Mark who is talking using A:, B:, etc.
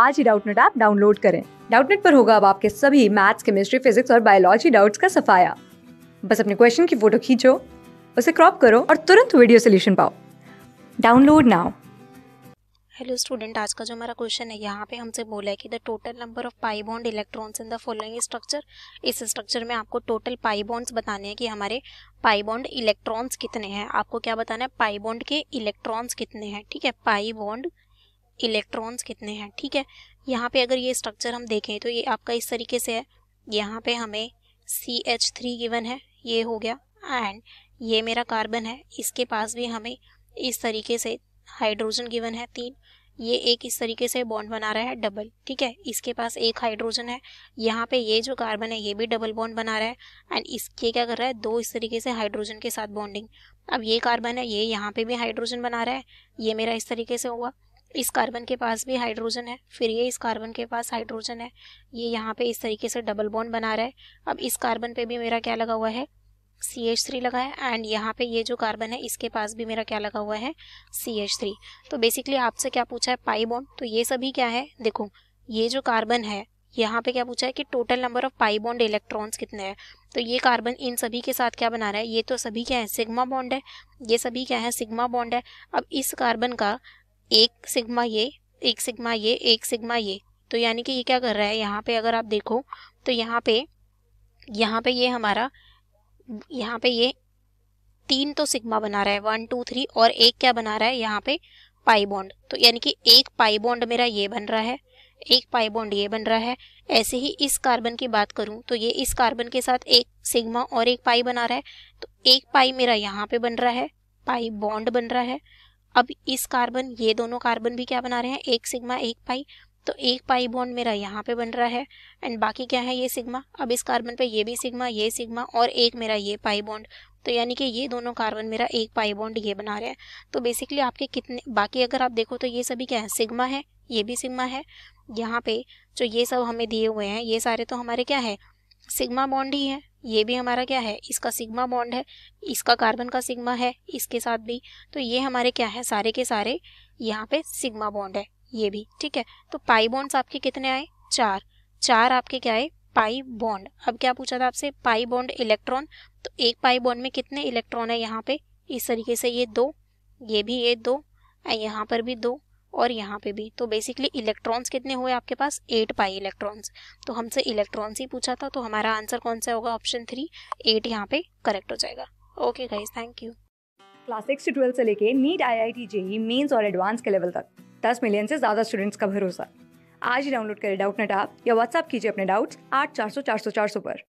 A: आज ही Doubtnut app download करें डाउटनेट पर होगा अब आपके सभी मैथ्स केमिस्ट्री फिजिक्स और बायोलॉजी डाउट्स का सफाया बस अपने क्वेश्चन की फोटो खींचो उसे क्रॉप करो और तुरंत वीडियो सोल्यूशन पाओ डाउनलोड नाउ
B: हेलो स्टूडेंट आज का जो हमारा क्वेश्चन है यहाँ पे हमसे बोला है कि the total number of pi bond electrons in the following structure इस स्ट्रक्चर में आपको टोटल पाई बॉन्ड्स बताने हैं कि हमारे पाई बॉन्ड इलेक्ट्रॉन्स कितने हैं आपको क्या बताना है पाई बॉन्ड के इलेक्ट्रॉन्स कितने हैं ठीक है पाई बॉन्ड इलेक्ट्रॉन्स कितने हैं ठीक है यहाँ पे अगर ये स्ट्रक्चर हम देखें तो ये आपका इस तरीके से है यहाँ पे हमें सी एच थ्री गिवन है ये हो गया एंड ये मेरा कार्बन है इसके पास भी हमें इस तरीके से हाइड्रोजन गिवन है तीन ये एक इस तरीके से बॉन्ड बना रहा है डबल ठीक है इसके पास एक हाइड्रोजन है यहाँ पे ये जो कार्बन है ये भी डबल बॉन्ड बना रहा है एंड इसके क्या कर रहा है दो इस तरीके से हाइड्रोजन के साथ बॉन्डिंग अब ये कार्बन है ये यहाँ पे भी हाइड्रोजन बना रहा है ये मेरा इस तरीके से हुआ इस कार्बन के पास भी हाइड्रोजन है फिर ये इस कार्बन के पास हाइड्रोजन है ये यहाँ पे इस तरीके से डबल बॉन्ड बना रहा है अब इस कार्बन पे भी मेरा क्या लगा हुआ है सी एच थ्री लगा है एंड यहाँ पे ये जो कार्बन है इसके पास भी मेरा क्या लगा हुआ है सी एच थ्री तो बेसिकली आपसे क्या पूछा है पाई बॉन्ड तो ये सभी क्या है देखो ये जो कार्बन है यहाँ पे क्या पूछा है कि total number of pi bond electrons कितने हैं तो ये कार्बन इन सभी के साथ क्या बना रहा है ये तो सभी क्या है सिग्मा बॉन्ड है ये सभी क्या है सिग्मा बॉन्ड है अब इस कार्बन का एक सिग्मा ये एक सिग्मा ये एक सिग्मा ये तो यानी कि ये क्या कर रहा है यहाँ पे अगर आप देखो तो यहाँ पे यहाँ पे ये हमारा यहाँ पे ये तीन तो सिग्मा बना रहा है वन टू थ्री और एक क्या बना रहा है यहाँ पे पाई बॉन्ड तो यानी कि एक पाई बॉन्ड मेरा ये बन रहा है एक पाई बॉन्ड ये बन रहा है ऐसे ही इस कार्बन की बात करूं तो ये इस कार्बन के साथ एक सिग्मा और एक पाई बना रहा है तो एक पाई मेरा यहाँ पे बन रहा है पाई बॉन्ड बन रहा है अब इस कार्बन ये दोनों कार्बन भी क्या बना रहे हैं एक सिग्मा एक पाई तो एक पाई बॉन्ड मेरा यहाँ पे बन रहा है एंड बाकी क्या है ये सिग्मा अब इस कार्बन पे ये भी सिग्मा ये सिग्मा और एक मेरा ये पाई बॉन्ड तो यानी कि ये दोनों कार्बन मेरा एक पाई बॉन्ड ये बना रहे हैं तो बेसिकली आपके कितने बाकी अगर आप देखो तो ये सभी क्या है सिग्मा है ये भी सिग्मा है यहाँ पे जो ये सब हमें दिए हुए हैं ये सारे तो हमारे क्या है सिग्मा बॉन्ड ही है ये भी हमारा क्या है इसका सिग्मा बॉन्ड है इसका कार्बन का सिग्मा है इसके साथ भी तो ये हमारे क्या है सारे के सारे यहाँ पे सिग्मा बॉन्ड है ये भी ठीक है तो पाई बॉन्ड्स आपके कितने आए चार चार आपके क्या है पाई बॉन्ड अब क्या पूछा था आपसे पाई बॉन्ड इलेक्ट्रॉन तो एक पाई बॉन्ड में कितने इलेक्ट्रॉन है यहाँ पे इस तरीके से ये दो ये भी ये दो यहाँ पर भी दो और यहाँ पे भी तो बेसिकली इलेक्ट्रॉन्स कितने हुए आपके पास एट पाई इलेक्ट्रॉन्स तो हमसे इलेक्ट्रॉन्स ही पूछा था तो हमारा आंसर कौन सा होगा ऑप्शन थ्री एट यहाँ पे करेक्ट हो जाएगा okay guys thank you class six
A: से ट्वेल्थ से लेके NEET I I T JEE mains और एडवांस के लेवल तक दस मिलियन से ज़्यादा स्टूडेंट्स का भरोसा आज ही डाउनलोड करें डाउट नेट आप या व्हाट्सअप कीजिए अपने डाउट्स आठ चार सौ चार सौ चार सौ पर